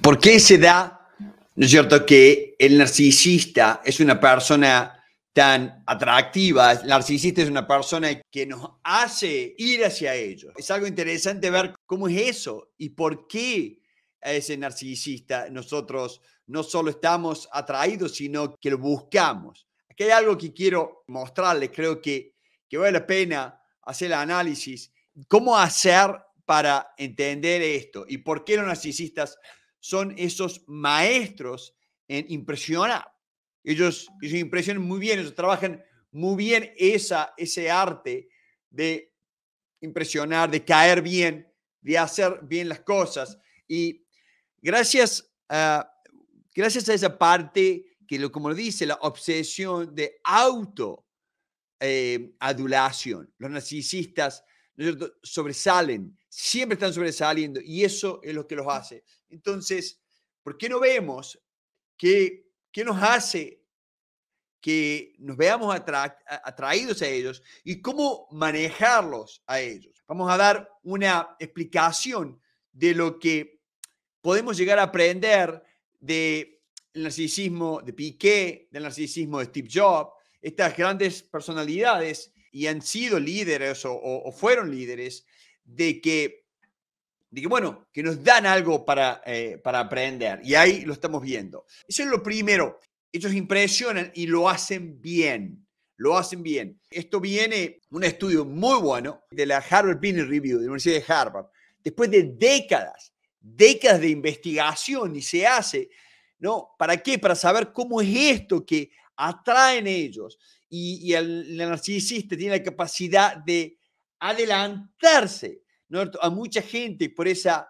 ¿Por qué se da, no es cierto, que el narcisista es una persona tan atractiva? El narcisista es una persona que nos hace ir hacia ellos. Es algo interesante ver cómo es eso y por qué a ese narcisista nosotros no solo estamos atraídos, sino que lo buscamos. Aquí hay algo que quiero mostrarles, creo que, que vale la pena hacer el análisis. ¿Cómo hacer para entender esto y por qué los narcisistas son esos maestros en impresionar. Ellos, ellos impresionan muy bien, ellos trabajan muy bien esa, ese arte de impresionar, de caer bien, de hacer bien las cosas. Y gracias a, gracias a esa parte que, lo, como dice, la obsesión de auto eh, adulación, los narcisistas sobresalen siempre están sobresaliendo y eso es lo que los hace. Entonces, ¿por qué no vemos qué, nos hace que nos veamos atraídos a ellos y cómo manejarlos a ellos? Vamos a dar una explicación de lo que podemos llegar a aprender del narcisismo de Piqué, del narcisismo de Steve Jobs, estas grandes personalidades y han sido líderes o fueron líderes de que, de bueno, que nos dan algo para, eh, para aprender. Y ahí lo estamos viendo. Eso es lo primero. Ellos impresionan y lo hacen bien. Lo hacen bien. Esto viene un estudio muy bueno de la Harvard Business Review, de la Universidad de Harvard. Después de décadas, décadas de investigación y se hace, ¿no? ¿Para qué? Para saber cómo es esto que atraen ellos. Y, el narcisista tiene la capacidad de adelantarse a mucha gente por, esa,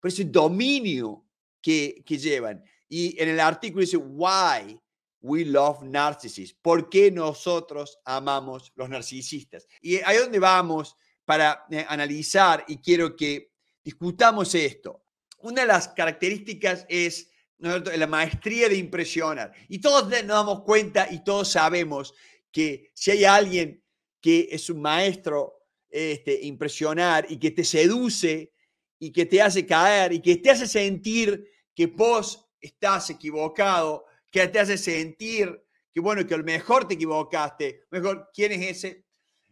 por ese dominio que, que llevan. Y en el artículo dice, why we love narcissists, por qué nosotros amamos los narcisistas. Y ahí donde vamos para eh, analizar y quiero que discutamos esto. Una de las características es la maestría de impresionar. Y todos nos damos cuenta y todos sabemos que si hay alguien que es un maestro este, impresionar y que te seduce y que te hace caer y que te hace sentir que vos estás equivocado, que te hace sentir que bueno, que a lo mejor te equivocaste, mejor, ¿quién es ese?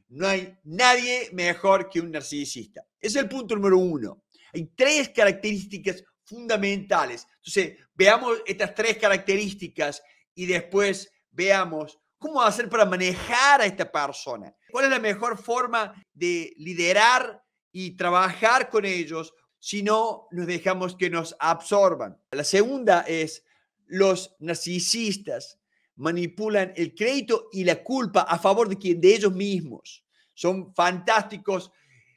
No hay nadie mejor que un narcisista. es el punto número uno. Hay tres características fundamentales. Entonces, veamos estas tres características y después veamos ¿Cómo hacer para manejar a esta persona? ¿Cuál es la mejor forma de liderar y trabajar con ellos si no nos dejamos que nos absorban? La segunda es, los narcisistas manipulan el crédito y la culpa a favor de, quien, de ellos mismos. Son fantásticos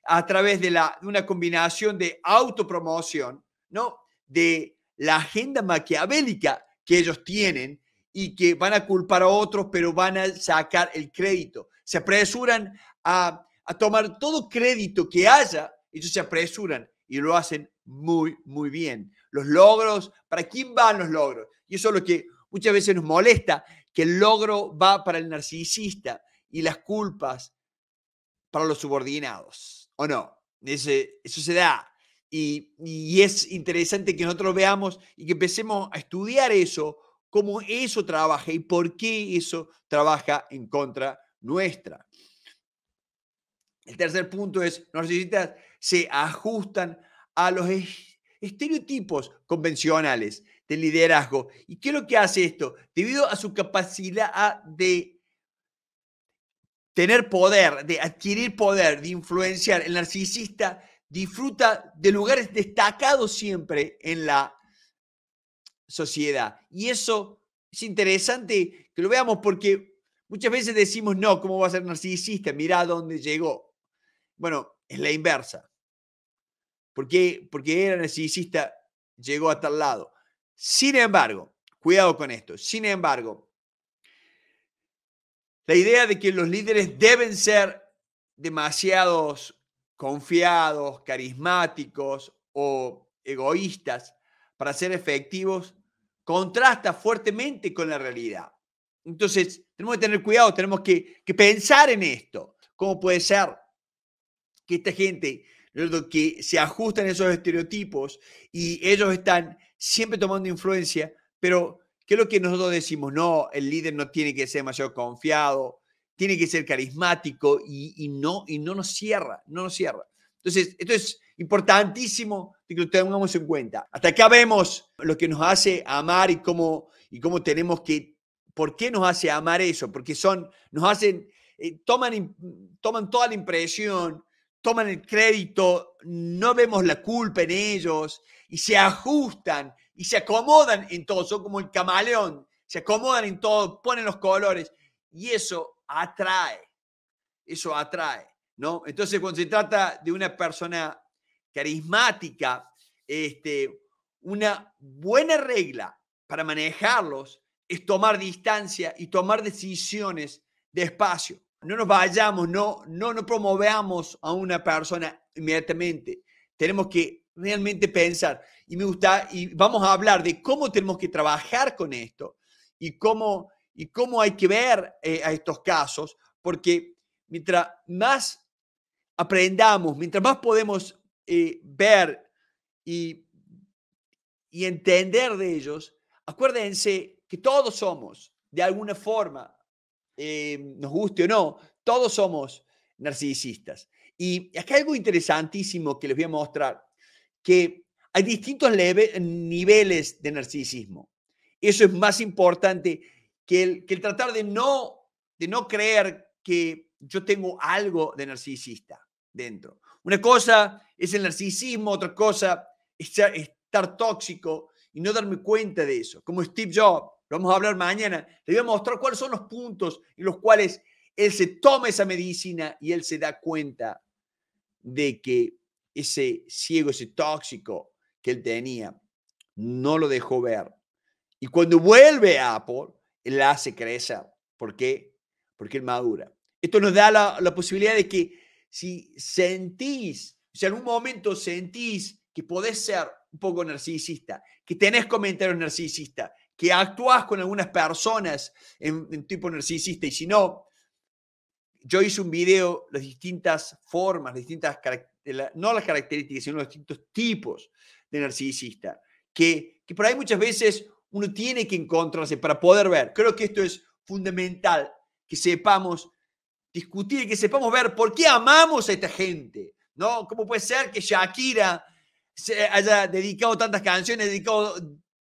a través de, de una combinación de autopromoción, ¿no? de la agenda maquiavélica que ellos tienen y que van a culpar a otros, pero van a sacar el crédito. Se apresuran a, tomar todo crédito que haya, ellos se apresuran y lo hacen muy, muy bien. Los logros, ¿para quién van los logros? Y eso es lo que muchas veces nos molesta, que el logro va para el narcisista y las culpas para los subordinados, ¿o no? Ese, eso se da. Y, y es interesante que nosotros veamos y que empecemos a estudiar eso cómo eso trabaja y por qué eso trabaja en contra nuestra. El tercer punto es, narcisistas se ajustan a los estereotipos convencionales de liderazgo. ¿Y qué es lo que hace esto? Debido a su capacidad de tener poder, de adquirir poder, de influenciar, el narcisista disfruta de lugares destacados siempre en la sociedad. Y eso es interesante que lo veamos porque muchas veces decimos, no, ¿cómo va a ser narcisista? Mirá dónde llegó. Bueno, es la inversa. ¿Por qué? Porque era narcisista, llegó a tal lado. Sin embargo, cuidado con esto, sin embargo, la idea de que los líderes deben ser demasiados confiados, carismáticos o egoístas para ser efectivos contrasta fuertemente con la realidad. Entonces, tenemos que tener cuidado, tenemos que, pensar en esto. ¿Cómo puede ser que esta gente que se ajusta en esos estereotipos y ellos están siempre tomando influencia, pero ¿qué es lo que nosotros decimos? No, el líder no tiene que ser demasiado confiado, tiene que ser carismático y no, y no nos cierra, no nos cierra. Entonces, esto es importantísimo que lo tengamos en cuenta. Hasta acá vemos lo que nos hace amar y cómo, y cómo tenemos que, por qué nos hace amar eso, porque son, nos hacen, eh, toman, toman toda la impresión, toman el crédito, no vemos la culpa en ellos y se ajustan y se acomodan en todo, son como el camaleón, se acomodan en todo, ponen los colores y eso atrae, eso atrae. Entonces, cuando se trata de una persona carismática, este, una buena regla para manejarlos es tomar distancia y tomar decisiones despacio. No nos vayamos, no, no, no a una persona inmediatamente. Tenemos que realmente pensar. Y me gusta, y vamos a hablar de cómo tenemos que trabajar con esto y cómo, y cómo hay que ver eh, a estos casos, porque mientras más aprendamos, mientras más podemos eh, ver y, y entender de ellos, acuérdense que todos somos, de alguna forma, eh, nos guste o no, todos somos narcisistas. Y acá hay algo interesantísimo que les voy a mostrar, que hay distintos niveles de narcisismo. Eso es más importante que el, que el tratar de no, de no creer que yo tengo algo de narcisista dentro. Una cosa es el narcisismo, otra cosa es estar tóxico y no darme cuenta de eso. Como Steve Jobs, lo vamos a hablar mañana, le voy a mostrar cuáles son los puntos en los cuales él se toma esa medicina y él se da cuenta de que ese ciego, ese tóxico que él tenía, no lo dejó ver. Y cuando vuelve a Apple, él la hace crecer. ¿Por qué? Porque él madura. Esto nos da la, la posibilidad de que si sentís, si en algún momento sentís que podés ser un poco narcisista, que tenés comentarios narcisistas, que actuás con algunas personas en, tipo narcisista y si no, yo hice un video, las distintas formas, distintas no las características, sino los distintos tipos de narcisista, que, que por ahí muchas veces uno tiene que encontrarse para poder ver. Creo que esto es fundamental, que sepamos discutir y que sepamos ver por qué amamos a esta gente, ¿no? ¿Cómo puede ser que Shakira se haya dedicado tantas canciones, dedicado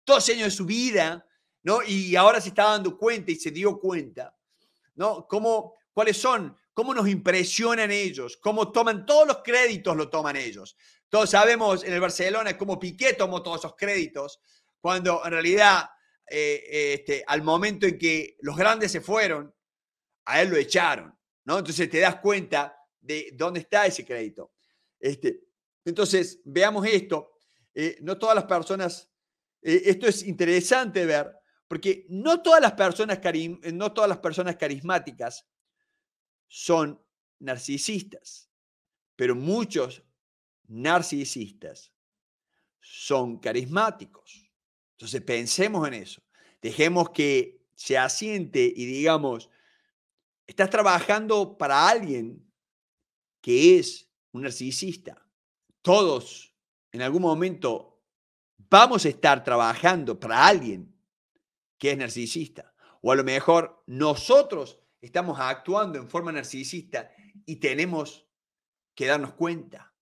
12 años de su vida, ¿no? Y ahora se está dando cuenta y se dio cuenta, ¿no? ¿Cómo, ¿Cuáles son? ¿Cómo nos impresionan ellos? ¿Cómo toman todos los créditos? Lo toman ellos. Todos sabemos en el Barcelona cómo Piqué tomó todos esos créditos, cuando en realidad eh, eh, este, al momento en que los grandes se fueron, a él lo echaron. ¿no? Entonces te das cuenta de dónde está ese crédito. Este, entonces, veamos esto. Eh, no todas las personas, eh, esto es interesante ver, porque no todas las personas, eh, no todas las personas carismáticas son narcisistas, pero muchos narcisistas son carismáticos. Entonces pensemos en eso. Dejemos que se asiente y digamos, Estás trabajando para alguien que es un narcisista. Todos en algún momento vamos a estar trabajando para alguien que es narcisista. O a lo mejor nosotros estamos actuando en forma narcisista y tenemos que darnos cuenta.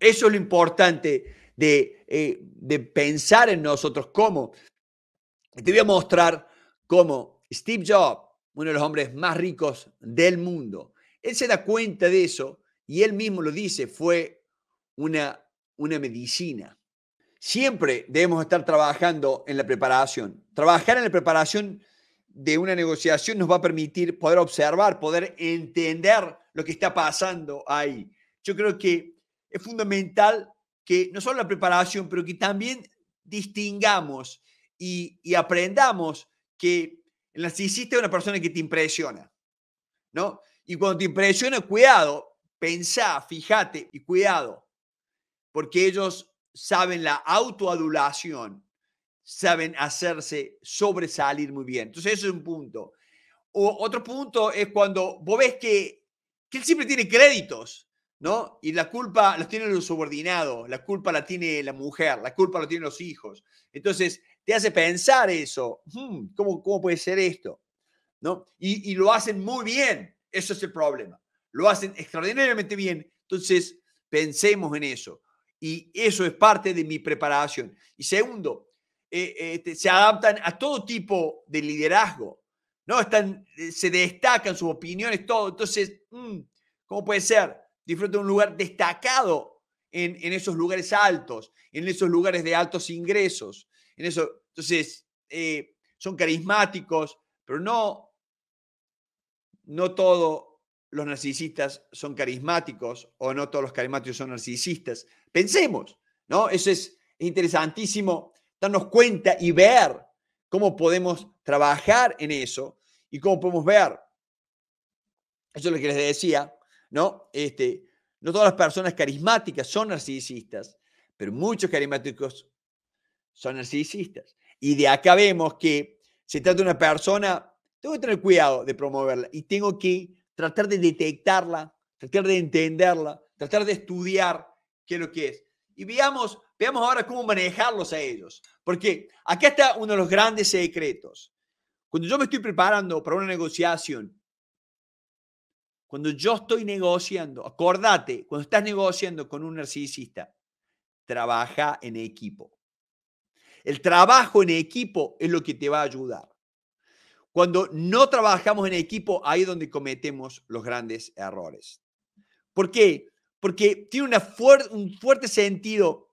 Eso es lo importante de, eh, pensar en nosotros cómo. Te voy a mostrar cómo Steve Jobs uno de los hombres más ricos del mundo. Él se da cuenta de eso y él mismo lo dice, fue una, una medicina. Siempre debemos estar trabajando en la preparación. Trabajar en la preparación de una negociación nos va a permitir poder observar, poder entender lo que está pasando ahí. Yo creo que es fundamental que no solo la preparación, pero que también distingamos y, y aprendamos que si narcisista una persona que te impresiona, ¿no? Y cuando te impresiona, cuidado, pensá, fíjate y cuidado, porque ellos saben la autoadulación, saben hacerse sobresalir muy bien. Entonces, eso es un punto. O, otro punto es cuando vos ves que, que él siempre tiene créditos, ¿no? Y la culpa la tiene los subordinados, la culpa la tiene la mujer, la culpa la tienen los hijos. Entonces, te hace pensar eso. Hmm, ¿cómo, puede ser esto? ¿No? Y, lo hacen muy bien. Eso es el problema. Lo hacen extraordinariamente bien. Entonces, pensemos en eso. Y eso es parte de mi preparación. Y segundo, eh, eh, este, se adaptan a todo tipo de liderazgo. ¿no? Están, eh, se destacan sus opiniones, todo. Entonces, hmm, ¿cómo puede ser? Disfruta de un lugar destacado en, esos lugares altos, en esos lugares de altos ingresos. En eso, entonces, eh, son carismáticos, pero no, no todos los narcisistas son carismáticos o no todos los carismáticos son narcisistas. Pensemos, ¿no? Eso es interesantísimo, darnos cuenta y ver cómo podemos trabajar en eso y cómo podemos ver. Eso es lo que les decía, ¿no? Este, no todas las personas carismáticas son narcisistas, pero muchos carismáticos son narcisistas. Y de acá vemos que se trata de una persona, tengo que tener cuidado de promoverla y tengo que tratar de detectarla, tratar de entenderla, tratar de estudiar qué es lo que es. Y veamos, veamos ahora cómo manejarlos a ellos. Porque acá está uno de los grandes secretos. Cuando yo me estoy preparando para una negociación cuando yo estoy negociando, acordate, cuando estás negociando con un narcisista, trabaja en equipo. El trabajo en equipo es lo que te va a ayudar. Cuando no trabajamos en equipo, ahí es donde cometemos los grandes errores. ¿Por qué? Porque tiene un fuerte sentido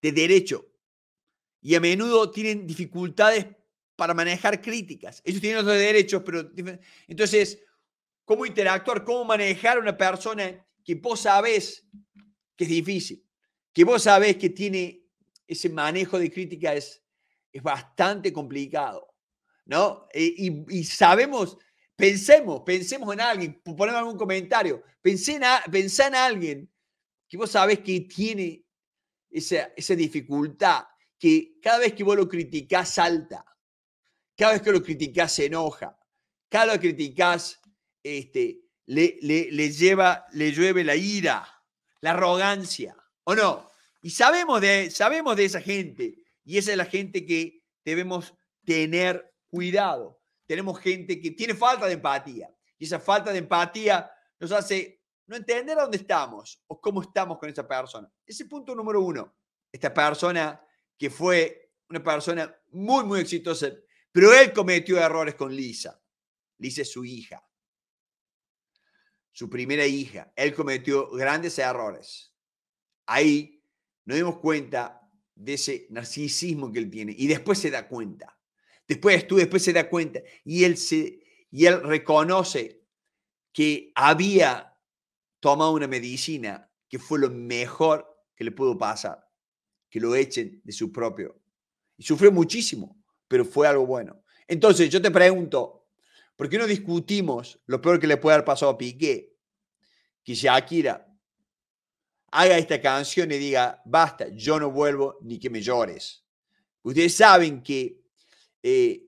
de derecho y a menudo tienen dificultades para manejar críticas. Ellos tienen otros derechos, pero entonces cómo interactuar, cómo manejar a una persona que vos sabés que es difícil, que vos sabés que tiene ese manejo de crítica es, es bastante complicado, ¿no? Eh, y, sabemos, pensemos, pensemos en alguien, ponemos algún comentario, pensé en, en alguien que vos sabés que tiene esa, esa dificultad, que cada vez que vos lo criticás salta, cada vez que lo criticás se enoja, cada vez que lo criticás este, le, le, lleva, le llueve la ira, la arrogancia, ¿o no? Y sabemos de, sabemos de esa gente, y esa es la gente que debemos tener cuidado. Tenemos gente que tiene falta de empatía, y esa falta de empatía nos hace no entender dónde estamos o cómo estamos con esa persona. Ese punto número uno. Esta persona que fue una persona muy, muy exitosa, pero él cometió errores con Lisa. Lisa es su hija su primera hija, él cometió grandes errores. Ahí nos dimos cuenta de ese narcisismo que él tiene y después se da cuenta. Después tú, después se da cuenta y él, se, y él reconoce que había tomado una medicina que fue lo mejor que le pudo pasar, que lo echen de su propio. Y sufrió muchísimo, pero fue algo bueno. Entonces yo te pregunto, ¿Por qué no discutimos lo peor que le puede haber pasado a Piqué? Que Shakira haga esta canción y diga, basta, yo no vuelvo ni que me llores. Ustedes saben que eh,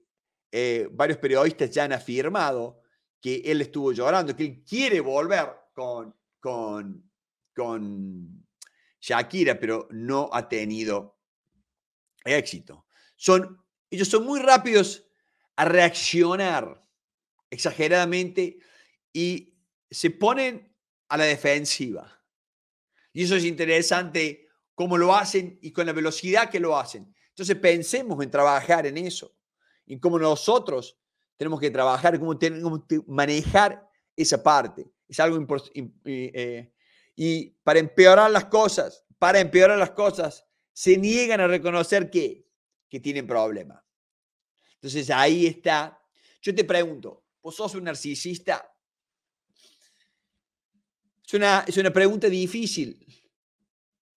eh, varios periodistas ya han afirmado que él estuvo llorando, que él quiere volver con, con, con Shakira, pero no ha tenido éxito. Son, ellos son muy rápidos a reaccionar exageradamente y se ponen a la defensiva. Y eso es interesante, cómo lo hacen y con la velocidad que lo hacen. Entonces pensemos en trabajar en eso, en cómo nosotros tenemos que trabajar, cómo tenemos manejar esa parte. Es algo importante. Eh, eh, y para empeorar las cosas, para empeorar las cosas, se niegan a reconocer que, que tienen problemas. Entonces ahí está. Yo te pregunto, ¿Vos sos un narcisista? Es una, pregunta difícil,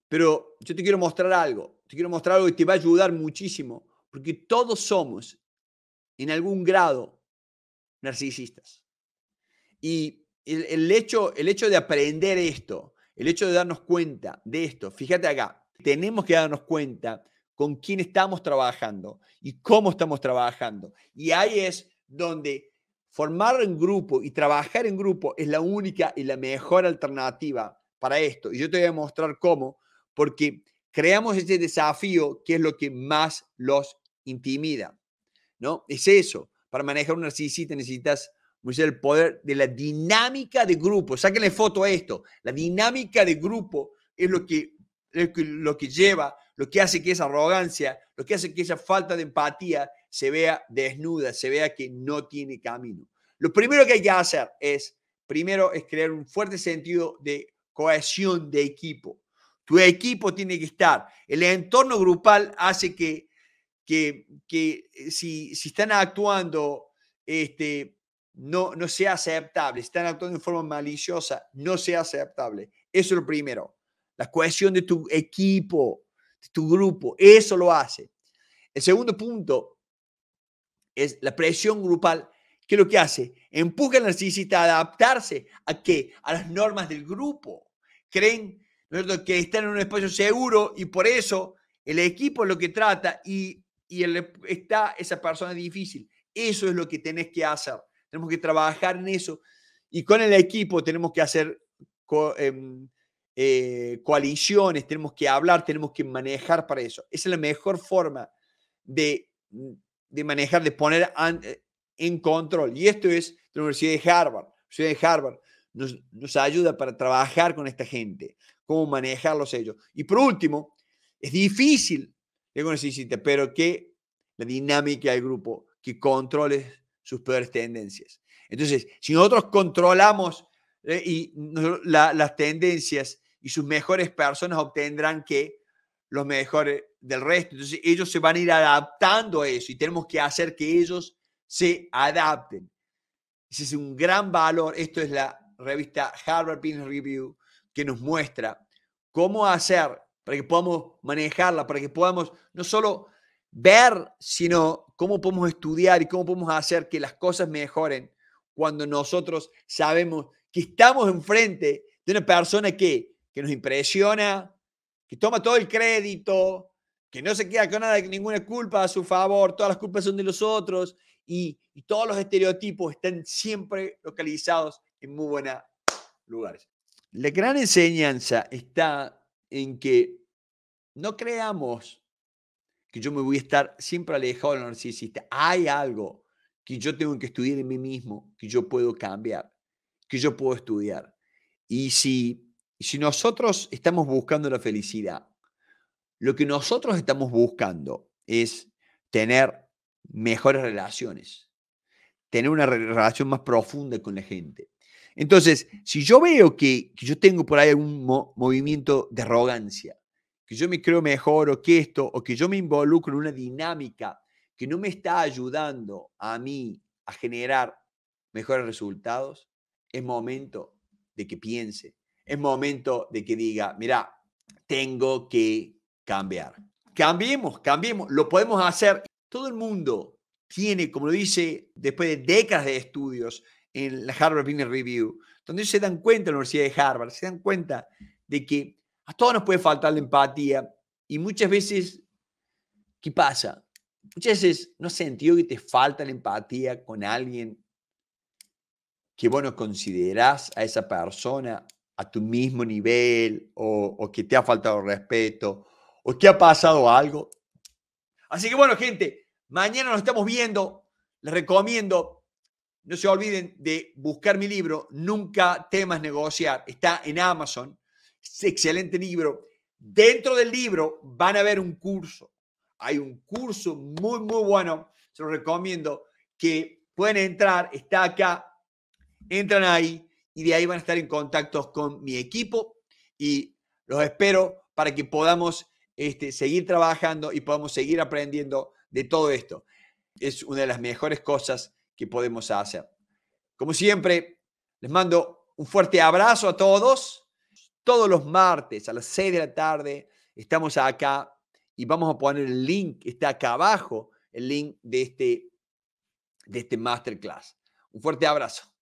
pero yo te quiero mostrar algo. Te quiero mostrar algo que te va a ayudar muchísimo, porque todos somos, en algún grado, narcisistas. Y el, hecho, el hecho de aprender esto, el hecho de darnos cuenta de esto, fíjate acá, tenemos que darnos cuenta con quién estamos trabajando y cómo estamos trabajando. Y ahí es donde Formar en grupo y trabajar en grupo es la única y la mejor alternativa para esto. Y yo te voy a mostrar cómo, porque creamos ese desafío que es lo que más los intimida. ¿no? Es eso. Para manejar un narcisista necesitas el poder de la dinámica de grupo. Sáquenle foto a esto. La dinámica de grupo es lo que, es lo que lleva, lo que hace que esa arrogancia, lo que hace que esa falta de empatía se vea desnuda, se vea que no tiene camino. Lo primero que hay que hacer es, primero, es crear un fuerte sentido de cohesión de equipo. Tu equipo tiene que estar. El entorno grupal hace que, que, eh, si, están actuando, este, no, no sea aceptable. Si están actuando de forma maliciosa, no sea aceptable. Eso es lo primero. La cohesión de tu equipo, de tu grupo, eso lo hace. El segundo punto es la presión grupal que lo que hace, empuja al narcisista a adaptarse a qué? A las normas del grupo. Creen que están en un espacio seguro y por eso el equipo es lo que trata y, está esa persona difícil. Eso es lo que tenés que hacer. Tenemos que trabajar en eso y con el equipo tenemos que hacer em, eh, coaliciones, tenemos que hablar, tenemos que manejar para eso. Esa es la mejor forma de mm, de manejar, de poner eh, en control. Y esto es la Universidad de Harvard. La Universidad de Harvard nos, nos ayuda para trabajar con esta gente, cómo manejarlos ellos. Y por último, es difícil, necesita, pero que la dinámica del grupo, que controle sus peores tendencias. Entonces, si nosotros controlamos eh, y las tendencias y sus mejores personas obtendrán que los mejores, del resto. Entonces ellos se van a ir adaptando a eso y tenemos que hacer que ellos se adapten. Ese es un gran valor. Esto es la revista Harvard Business Review que nos muestra cómo hacer para que podamos manejarla, para que podamos no solo ver, sino cómo podemos estudiar y cómo podemos hacer que las cosas mejoren cuando nosotros sabemos que estamos enfrente de una persona que, que nos impresiona, que toma todo el crédito, que no se queda con nada, ninguna culpa a su favor, todas las culpas son de los otros y, todos los estereotipos están siempre localizados en muy buenos lugares. La gran enseñanza está en que no creamos que yo me voy a estar siempre alejado del narcisista. Hay algo que yo tengo que estudiar en mí mismo, que yo puedo cambiar, que yo puedo estudiar. Y si, si nosotros estamos buscando la felicidad, lo que nosotros estamos buscando es tener mejores relaciones, tener una relación más profunda con la gente. Entonces, si yo veo que, yo tengo por ahí un movimiento de arrogancia, que yo me creo mejor o que esto, o que yo me involucro en una dinámica que no me está ayudando a mí a generar mejores resultados, es momento de que piense, es momento de que diga, mira, tengo que cambiar. Cambiemos, cambiemos, lo podemos hacer. Todo el mundo tiene, como lo dice, después de décadas de estudios en la Harvard Business Review, donde se dan cuenta, en la Universidad de Harvard, se dan cuenta de que a todos nos puede faltar la empatía y muchas veces, ¿qué pasa? Muchas veces no has sentido que te falta la empatía con alguien que, vos no considerás a esa persona a tu mismo nivel o que te ha faltado respeto o que ha pasado algo. Así que bueno, gente, mañana nos estamos viendo. Les recomiendo, no se olviden de buscar mi libro, Nunca temas negociar. Está en Amazon. Es excelente libro. Dentro del libro van a ver un curso. Hay un curso muy, muy bueno. Se los recomiendo que pueden entrar. Está acá. Entran ahí y de ahí van a estar en contacto con mi equipo y los espero para que podamos este, seguir trabajando y podamos seguir aprendiendo de todo esto. Es una de las mejores cosas que podemos hacer. Como siempre, les mando un fuerte abrazo a todos. Todos los martes a las 6 de la tarde estamos acá y vamos a poner el link, está acá abajo, el link de este, de este masterclass. Un fuerte abrazo.